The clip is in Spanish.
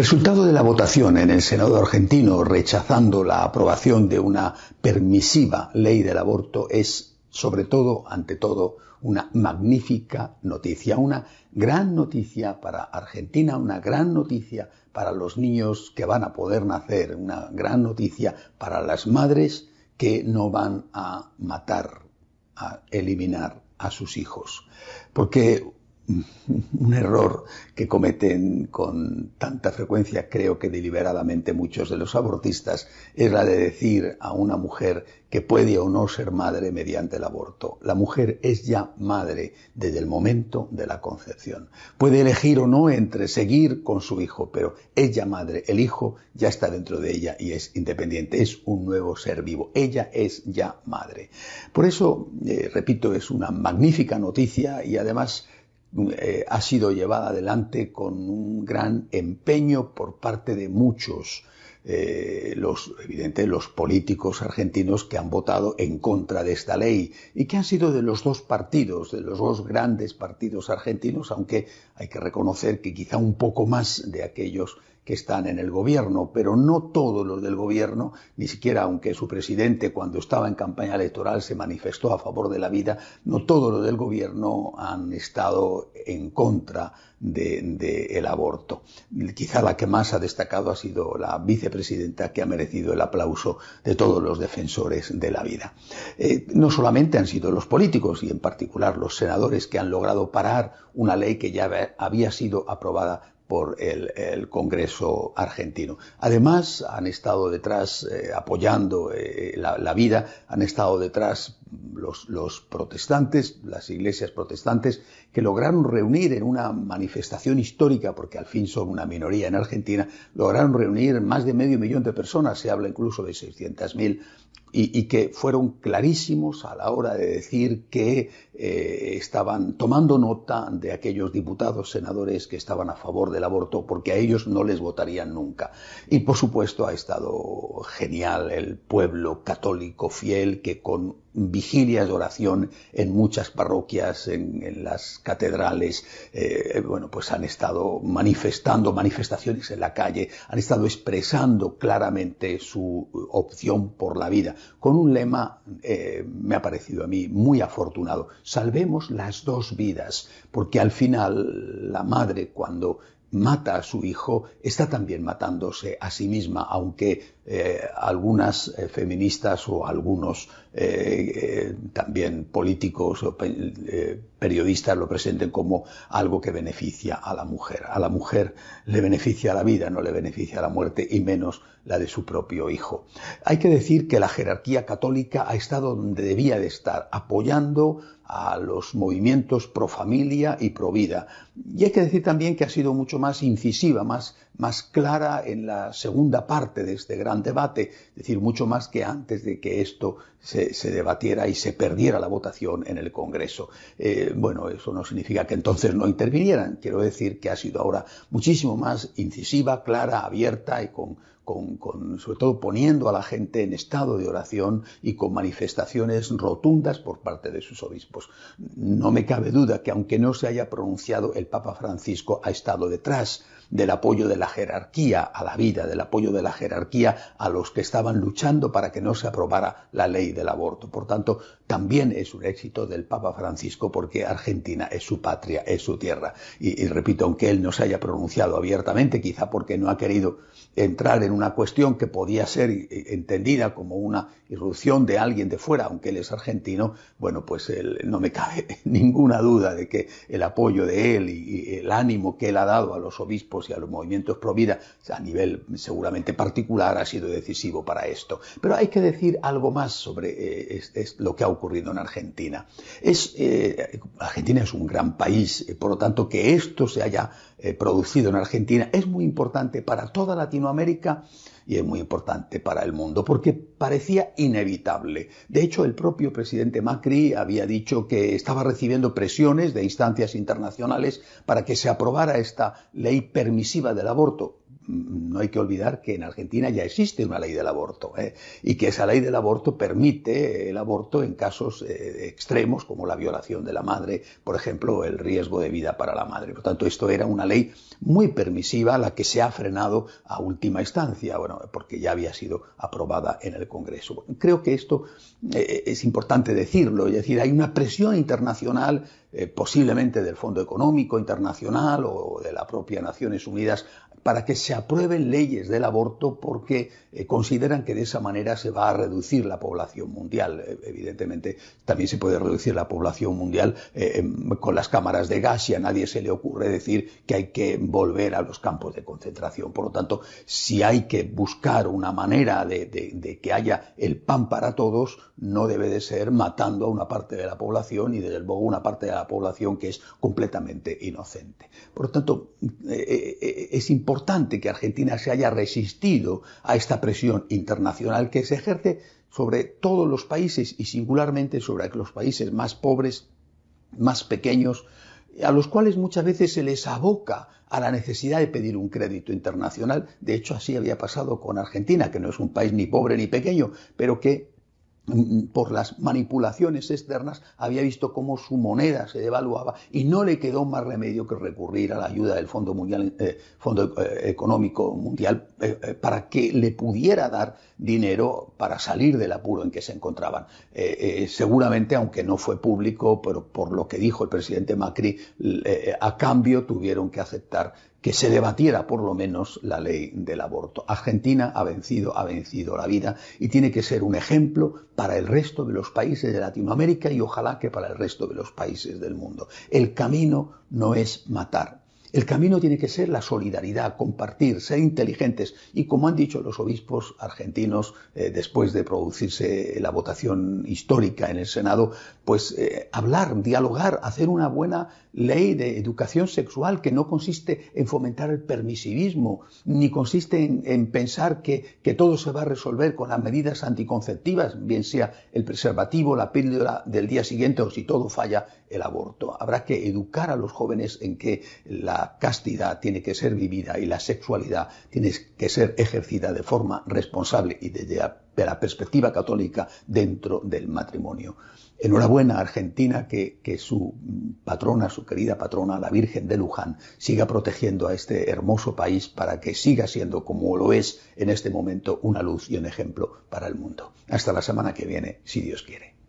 resultado de la votación en el Senado argentino rechazando la aprobación de una permisiva ley del aborto es, sobre todo, ante todo, una magnífica noticia, una gran noticia para Argentina, una gran noticia para los niños que van a poder nacer, una gran noticia para las madres que no van a matar, a eliminar a sus hijos. Porque un error que cometen con tanta frecuencia, creo que deliberadamente muchos de los abortistas, es la de decir a una mujer que puede o no ser madre mediante el aborto. La mujer es ya madre desde el momento de la concepción. Puede elegir o no entre seguir con su hijo, pero es ya madre. El hijo ya está dentro de ella y es independiente, es un nuevo ser vivo. Ella es ya madre. Por eso, eh, repito, es una magnífica noticia y además eh, ha sido llevada adelante con un gran empeño por parte de muchos, eh, los, evidente, los políticos argentinos que han votado en contra de esta ley y que han sido de los dos partidos, de los dos grandes partidos argentinos, aunque hay que reconocer que quizá un poco más de aquellos que están en el gobierno, pero no todos los del gobierno, ni siquiera aunque su presidente cuando estaba en campaña electoral se manifestó a favor de la vida, no todos los del gobierno han estado en contra del aborto. Quizá la que más ha destacado ha sido la vicepresidenta que ha merecido el aplauso de todos los defensores de la vida. Eh, no solamente han sido los políticos y en particular los senadores que han logrado parar una ley que ya había sido aprobada por el, Congreso argentino. Además, han estado detrás eh, apoyando eh, la, vida, han estado detrás los, protestantes, las iglesias protestantes, que lograron reunir en una manifestación histórica, porque al fin son una minoría en Argentina, lograron reunir más de medio millón de personas, se habla incluso de 600.000 y, que fueron clarísimos a la hora de decir que eh, estaban tomando nota de aquellos diputados, senadores que estaban a favor del aborto, porque a ellos no les votarían nunca. Y por supuesto ha estado genial el pueblo católico fiel que con vigilias de oración en muchas parroquias, en, las catedrales, eh, eh, bueno, pues han estado manifestando manifestaciones en la calle, han estado expresando claramente su opción por la vida, con un lema, eh, me ha parecido a mí muy afortunado, salvemos las dos vidas, porque al final la madre cuando mata a su hijo, está también matándose a sí misma, aunque eh, algunas eh, feministas o algunos eh, también políticos o periodistas lo presenten como algo que beneficia a la mujer. A la mujer le beneficia la vida, no le beneficia la muerte y menos la de su propio hijo. Hay que decir que la jerarquía católica ha estado donde debía de estar, apoyando a los movimientos pro familia y pro vida. Y hay que decir también que ha sido mucho más incisiva, más más clara en la segunda parte de este gran debate, es decir, mucho más que antes de que esto se, debatiera y se perdiera la votación en el Congreso. Eh, bueno, eso no significa que entonces no intervinieran, quiero decir que ha sido ahora muchísimo más incisiva, clara, abierta y con, con, sobre todo poniendo a la gente en estado de oración y con manifestaciones rotundas por parte de sus obispos. No me cabe duda que aunque no se haya pronunciado, el Papa Francisco ha estado detrás del apoyo de la jerarquía a la vida, del apoyo de la jerarquía a los que estaban luchando para que no se aprobara la ley del aborto. Por tanto, también es un éxito del Papa Francisco porque Argentina es su patria, es su tierra. Y, repito, aunque él no se haya pronunciado abiertamente, quizá porque no ha querido entrar en una cuestión que podía ser eh, entendida como una irrupción de alguien de fuera, aunque él es argentino, bueno, pues él, no me cabe ninguna duda de que el apoyo de él y el ánimo que él ha dado a los obispos y a los movimientos pro vida a nivel seguramente particular ha sido decisivo para esto. Pero hay que decir algo más sobre eh, lo que ha ocurrido en Argentina. Es, eh, Argentina es un gran país, eh, por lo tanto que esto se haya eh, producido en Argentina es muy importante para toda Latinoamérica y es muy importante para el mundo, porque parecía inevitable. De hecho, el propio presidente Macri había dicho que estaba recibiendo presiones de instancias internacionales para que se aprobara esta ley permisiva del aborto no hay que olvidar que en Argentina ya existe una ley del aborto ¿eh? y que esa ley del aborto permite el aborto en casos eh, extremos como la violación de la madre, por ejemplo, el riesgo de vida para la madre. Por tanto, esto era una ley muy permisiva, la que se ha frenado a última instancia, bueno, porque ya había sido aprobada en el Congreso. creo que esto eh, es importante decirlo, es decir, hay una presión internacional, posiblemente del Fondo Económico Internacional o de la propia Naciones Unidas, para que se aprueben leyes del aborto porque eh, consideran que de esa manera se va a reducir la población mundial. Eh, evidentemente, también se puede reducir la población mundial eh, con las cámaras de gas y a nadie se le ocurre decir que hay que volver a los campos de concentración. Por lo tanto, si hay que buscar una manera de, que haya el pan para todos, no debe de ser matando a una parte de la población y desde luego una parte de la población que es completamente inocente. Por lo tanto, es importante importante que Argentina se haya resistido a esta presión internacional que se ejerce sobre todos los países y singularmente sobre los países más pobres, más pequeños, a los cuales muchas veces se les aboca a la necesidad de pedir un crédito internacional. De hecho, así había pasado con Argentina, que no es un país ni pobre ni pequeño, pero que Mm, por las manipulaciones externas, había visto cómo su moneda se devaluaba y no le quedó más remedio que recurrir a la ayuda del Fondo, Mundial, eh, Fondo eh, Económico Mundial eh, para que le pudiera dar dinero para salir del apuro en que se encontraban. seguramente, aunque no fue público, pero por lo que dijo el presidente Macri, a cambio tuvieron que aceptar que se debatiera por lo menos la ley del aborto. Argentina ha vencido, ha vencido la vida y tiene que ser un ejemplo para el resto de los países de Latinoamérica y ojalá que para el resto de los países del mundo. El camino no es matar, el camino tiene que ser la solidaridad, compartir, ser inteligentes. Y como han dicho los obispos argentinos eh, después de producirse la votación histórica en el Senado, pues eh, hablar, dialogar, hacer una buena ley de educación sexual que no consiste en fomentar el permisivismo, ni consiste en, pensar que, que, todo se va a resolver con las medidas anticonceptivas, bien sea el preservativo, la píldora del día siguiente o si todo falla, el aborto. Habrá que educar a los jóvenes en que la la castidad tiene que ser vivida y la sexualidad tiene que ser ejercida de forma responsable y desde la, perspectiva católica dentro del matrimonio. Enhorabuena Argentina que, su patrona, su querida patrona, la Virgen de Luján, siga protegiendo a este hermoso país para que siga siendo como lo es en este momento una luz y un ejemplo para el mundo. Hasta la semana que viene, si Dios quiere.